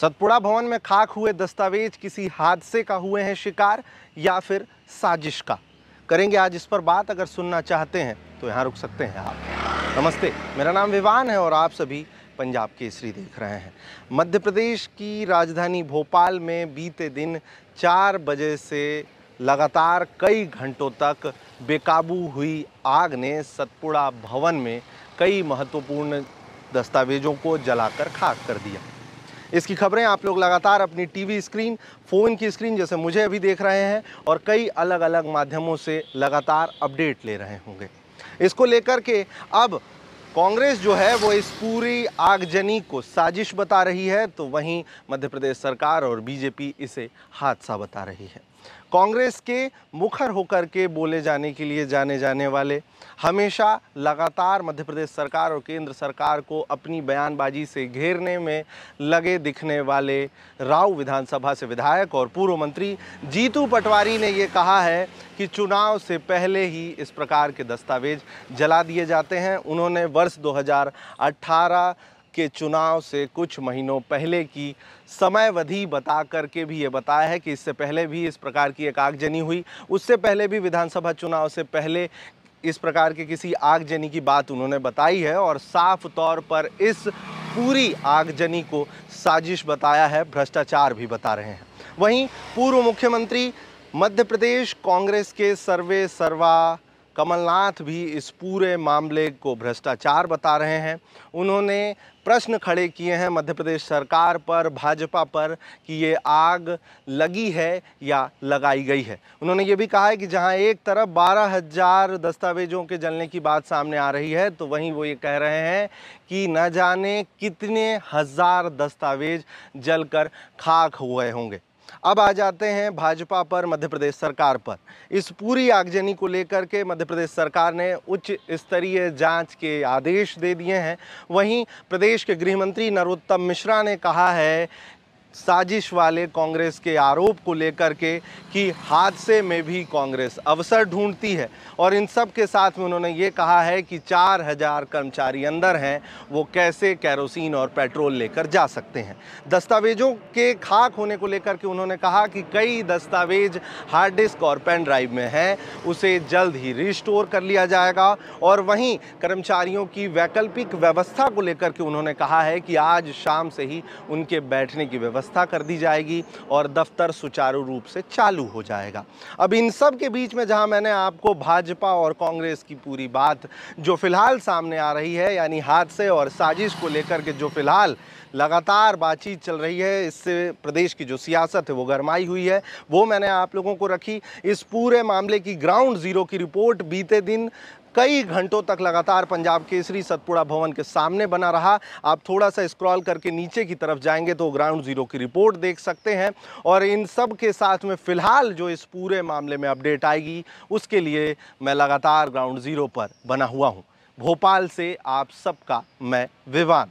सतपुड़ा भवन में खाक हुए दस्तावेज किसी हादसे का हुए हैं शिकार या फिर साजिश का करेंगे आज इस पर बात अगर सुनना चाहते हैं तो यहाँ रुक सकते हैं आप नमस्ते मेरा नाम विवान है और आप सभी पंजाब केसरी देख रहे हैं मध्य प्रदेश की राजधानी भोपाल में बीते दिन चार बजे से लगातार कई घंटों तक बेकाबू हुई आग ने सतपुड़ा भवन में कई महत्वपूर्ण दस्तावेजों को जलाकर खाक कर दिया इसकी खबरें आप लोग लगातार अपनी टीवी स्क्रीन फ़ोन की स्क्रीन जैसे मुझे अभी देख रहे हैं और कई अलग अलग माध्यमों से लगातार अपडेट ले रहे होंगे इसको लेकर के अब कांग्रेस जो है वो इस पूरी आगजनी को साजिश बता रही है तो वहीं मध्य प्रदेश सरकार और बीजेपी इसे हादसा बता रही है कांग्रेस के मुखर होकर के बोले जाने के लिए जाने जाने वाले हमेशा लगातार मध्य प्रदेश सरकार और केंद्र सरकार को अपनी बयानबाजी से घेरने में लगे दिखने वाले राव विधानसभा से विधायक और पूर्व मंत्री जीतू पटवारी ने ये कहा है कि चुनाव से पहले ही इस प्रकार के दस्तावेज जला दिए जाते हैं उन्होंने वर्ष 2018 के चुनाव से कुछ महीनों पहले की समयवधि बता करके भी ये बताया है कि इससे पहले भी इस प्रकार की एक आगजनी हुई उससे पहले भी विधानसभा चुनाव से पहले इस प्रकार के किसी आगजनी की बात उन्होंने बताई है और साफ तौर पर इस पूरी आगजनी को साजिश बताया है भ्रष्टाचार भी बता रहे हैं वहीं पूर्व मुख्यमंत्री मध्य प्रदेश कांग्रेस के सर्वे सर्वा कमलनाथ भी इस पूरे मामले को भ्रष्टाचार बता रहे हैं उन्होंने प्रश्न खड़े किए हैं मध्य प्रदेश सरकार पर भाजपा पर कि ये आग लगी है या लगाई गई है उन्होंने ये भी कहा है कि जहां एक तरफ बारह हजार दस्तावेजों के जलने की बात सामने आ रही है तो वहीं वो ये कह रहे हैं कि न जाने कितने हज़ार दस्तावेज जलकर खाक हुए होंगे अब आ जाते हैं भाजपा पर मध्य प्रदेश सरकार पर इस पूरी आगजनी को लेकर के मध्य प्रदेश सरकार ने उच्च स्तरीय जांच के आदेश दे दिए हैं वहीं प्रदेश के गृह मंत्री नरोत्तम मिश्रा ने कहा है साजिश वाले कांग्रेस के आरोप को लेकर के कि हादसे में भी कांग्रेस अवसर ढूंढती है और इन सब के साथ में उन्होंने ये कहा है कि चार हजार कर्मचारी अंदर हैं वो कैसे कैरोसिन और पेट्रोल लेकर जा सकते हैं दस्तावेजों के खाक होने को लेकर के उन्होंने कहा कि कई दस्तावेज हार्ड डिस्क और पेन ड्राइव में हैं उसे जल्द ही रिस्टोर कर लिया जाएगा और वहीं कर्मचारियों की वैकल्पिक व्यवस्था को लेकर के उन्होंने कहा है कि आज शाम से ही उनके बैठने की व्यवस्था व्यवस्था कर दी जाएगी और दफ्तर सुचारू रूप से चालू हो जाएगा अब इन सब के बीच में जहां मैंने आपको भाजपा और कांग्रेस की पूरी बात जो फिलहाल सामने आ रही है यानी हादसे और साजिश को लेकर के जो फिलहाल लगातार बातचीत चल रही है इससे प्रदेश की जो सियासत है वो गरमाई हुई है वो मैंने आप लोगों को रखी इस पूरे मामले की ग्राउंड ज़ीरो की रिपोर्ट बीते दिन कई घंटों तक लगातार पंजाब केसरी सतपुड़ा भवन के सामने बना रहा आप थोड़ा सा स्क्रॉल करके नीचे की तरफ जाएंगे तो ग्राउंड ज़ीरो की रिपोर्ट देख सकते हैं और इन सब के साथ में फ़िलहाल जो इस पूरे मामले में अपडेट आएगी उसके लिए मैं लगातार ग्राउंड ज़ीरो पर बना हुआ हूँ भोपाल से आप सबका मैं विवान